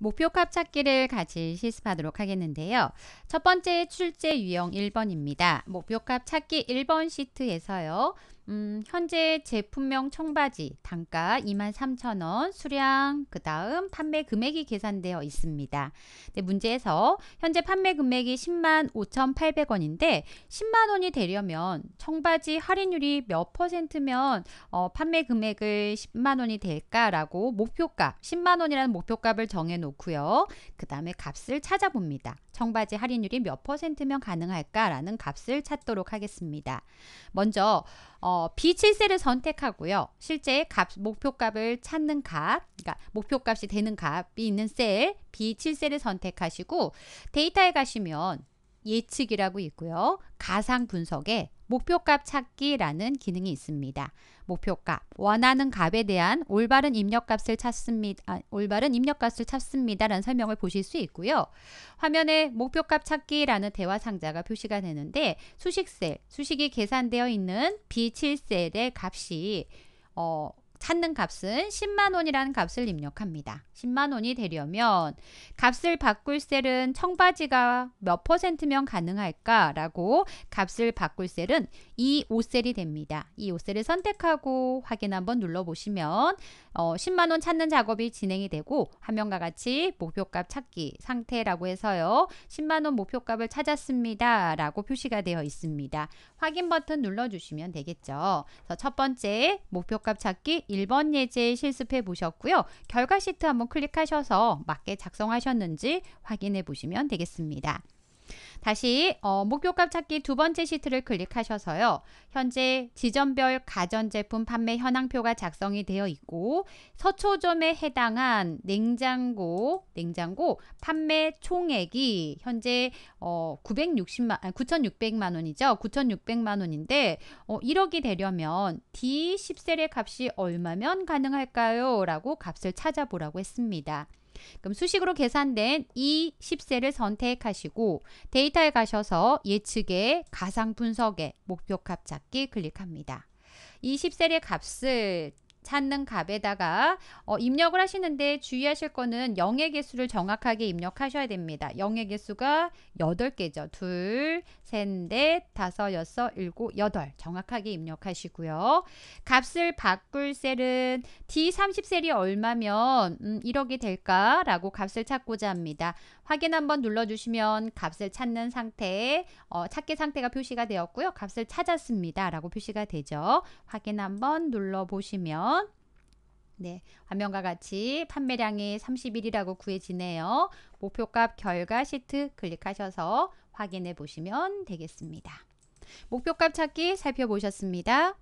목표값 찾기를 같이 실습하도록 하겠는데요. 첫 번째 출제 유형 1번입니다. 목표값 찾기 1번 시트에서요. 음, 현재 제품명 청바지 단가 23,000원 수량 그 다음 판매 금액이 계산되어 있습니다. 네, 문제에서 현재 판매 금액이 10만 5,800원인데 10만 원이 되려면 청바지 할인율이 몇 퍼센트면 어, 판매 금액을 10만 원이 될까라고 목표값 10만 원이라는 목표값을 정해 놓고요. 그 다음에 값을 찾아봅니다. 청바지 할인율이 몇 퍼센트면 가능할까라는 값을 찾도록 하겠습니다. 먼저 어, 어, B7세를 선택하고요. 실제 값, 목표값을 찾는 값, 그러니까 목표값이 되는 값이 있는 셀 B7세를 선택하시고 데이터에 가시면 예측이라고 있고요. 가상 분석에 목표값 찾기라는 기능이 있습니다. 목표값, 원하는 값에 대한 올바른 입력값을 찾습니다. 아, 올바른 입력값을 찾습니다라는 설명을 보실 수 있고요. 화면에 목표값 찾기라는 대화 상자가 표시가 되는데 수식셀, 수식이 계산되어 있는 B7셀의 값이 어, 찾는 값은 10만 원이라는 값을 입력합니다. 10만 원이 되려면 값을 바꿀 셀은 청바지가 몇 퍼센트면 가능할까라고 값을 바꿀 셀은 이 5셀이 됩니다. 이 5셀을 선택하고 확인 한번 눌러보시면 어, 10만 원 찾는 작업이 진행이 되고 화면과 같이 목표값 찾기 상태라고 해서요. 10만 원 목표값을 찾았습니다. 라고 표시가 되어 있습니다. 확인 버튼 눌러주시면 되겠죠. 그래서 첫 번째 목표값 찾기 1번 예제 실습해 보셨고요. 결과 시트 한번 클릭하셔서 맞게 작성하셨는지 확인해 보시면 되겠습니다. 다시 어, 목표값 찾기 두 번째 시트를 클릭하셔서요. 현재 지점별 가전제품 판매 현황표가 작성이 되어 있고 서초점에 해당한 냉장고 냉장고 판매 총액이 현재 어, 960만 아, 9,600만 원이죠. 9,600만 원인데 어, 1억이 되려면 D10셀의 값이 얼마면 가능할까요? 라고 값을 찾아보라고 했습니다. 그럼 수식으로 계산된 이 10세를 선택하시고 데이터에 가셔서 예측의 가상 분석의 목표값 찾기 클릭합니다. 이 10셀의 값을 찾는 값에다가 어, 입력을 하시는데 주의하실 거는 영의 개수를 정확하게 입력하셔야 됩니다. 영의 개수가 8개죠. 2, 3, 4, 5, 6, 7, 8 정확하게 입력하시고요. 값을 바꿀 셀은 D30셀이 얼마면 음, 1억이 될까라고 값을 찾고자 합니다. 확인 한번 눌러주시면 값을 찾는 상태, 어, 찾기 상태가 표시가 되었고요. 값을 찾았습니다. 라고 표시가 되죠. 확인 한번 눌러보시면 네, 화면과 같이 판매량이 30일이라고 구해지네요. 목표값 결과 시트 클릭하셔서 확인해 보시면 되겠습니다. 목표값 찾기 살펴보셨습니다.